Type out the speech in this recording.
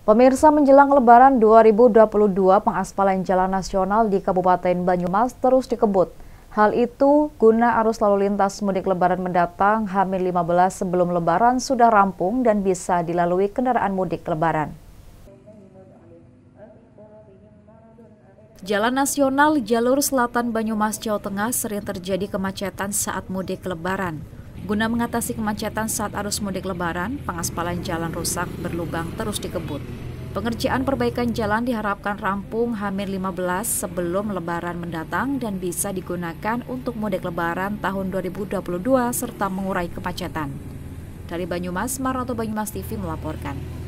Pemirsa menjelang lebaran 2022 pengaspalan jalan nasional di Kabupaten Banyumas terus dikebut. Hal itu guna arus lalu lintas mudik lebaran mendatang hamil 15 sebelum lebaran sudah rampung dan bisa dilalui kendaraan mudik lebaran. Jalan nasional jalur selatan Banyumas Jawa Tengah sering terjadi kemacetan saat mudik lebaran. Guna mengatasi kemacetan saat arus mudik lebaran, pengaspalan jalan rusak berlubang terus dikebut. Pengerjaan perbaikan jalan diharapkan rampung hamil 15 sebelum lebaran mendatang dan bisa digunakan untuk mudik lebaran tahun 2022 serta mengurai kemacetan. Dari Banyumas, Maroto Banyumas TV melaporkan.